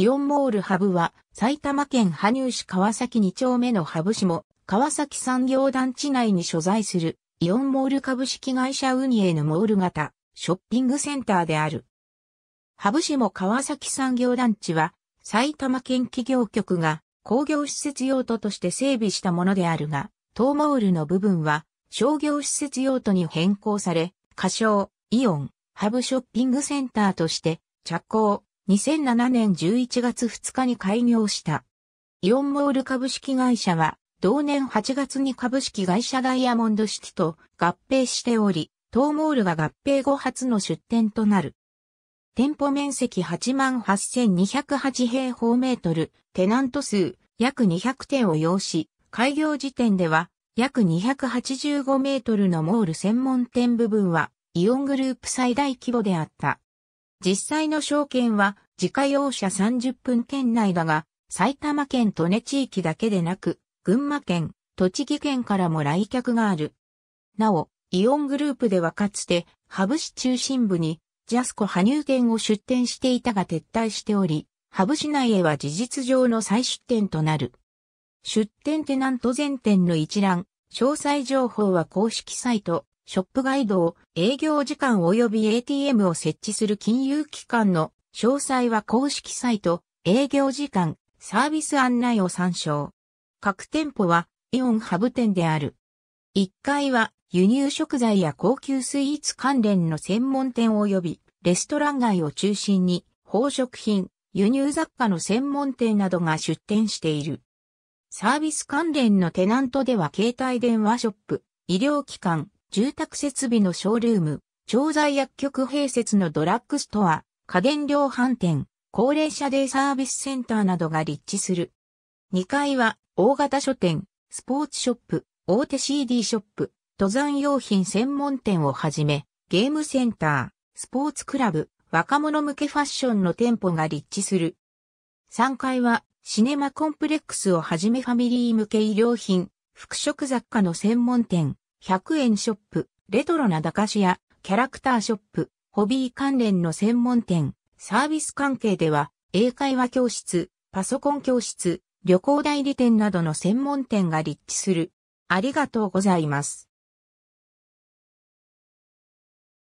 イオンモールハブは埼玉県羽生市川崎2丁目のハブ市も川崎産業団地内に所在するイオンモール株式会社運営のモール型ショッピングセンターである。ハブ市も川崎産業団地は埼玉県企業局が工業施設用途として整備したものであるが、ウモールの部分は商業施設用途に変更され、仮称、イオン、ハブショッピングセンターとして着工、2007年11月2日に開業した。イオンモール株式会社は、同年8月に株式会社ダイヤモンドシティと合併しており、東モールが合併後初の出店となる。店舗面積88,208平方メートル、テナント数約200店を要し、開業時点では約285メートルのモール専門店部分はイオングループ最大規模であった。実際の証券は自家用車30分圏内だが、埼玉県利根地域だけでなく、群馬県、栃木県からも来客がある。なお、イオングループではかつて、ハブ市中心部に、ジャスコ羽生店を出店していたが撤退しており、ハブ市内へは事実上の再出店となる。出店テナント全店の一覧、詳細情報は公式サイト、ショップガイドを、営業時間及び ATM を設置する金融機関の詳細は公式サイト、営業時間、サービス案内を参照。各店舗はイオンハブ店である。1階は輸入食材や高級スイーツ関連の専門店及びレストラン街を中心に宝飾品、輸入雑貨の専門店などが出店している。サービス関連のテナントでは携帯電話ショップ、医療機関、住宅設備のショールーム、調剤薬局併設のドラッグストア、家電量販店、高齢者デイサービスセンターなどが立地する。2階は大型書店、スポーツショップ、大手 CD ショップ、登山用品専門店をはじめ、ゲームセンター、スポーツクラブ、若者向けファッションの店舗が立地する。3階はシネマコンプレックスをはじめファミリー向け衣料品、服飾雑貨の専門店、100円ショップ、レトロな駄菓子屋、キャラクターショップ、ホビー関連の専門店、サービス関係では、英会話教室、パソコン教室、旅行代理店などの専門店が立地する。ありがとうございます。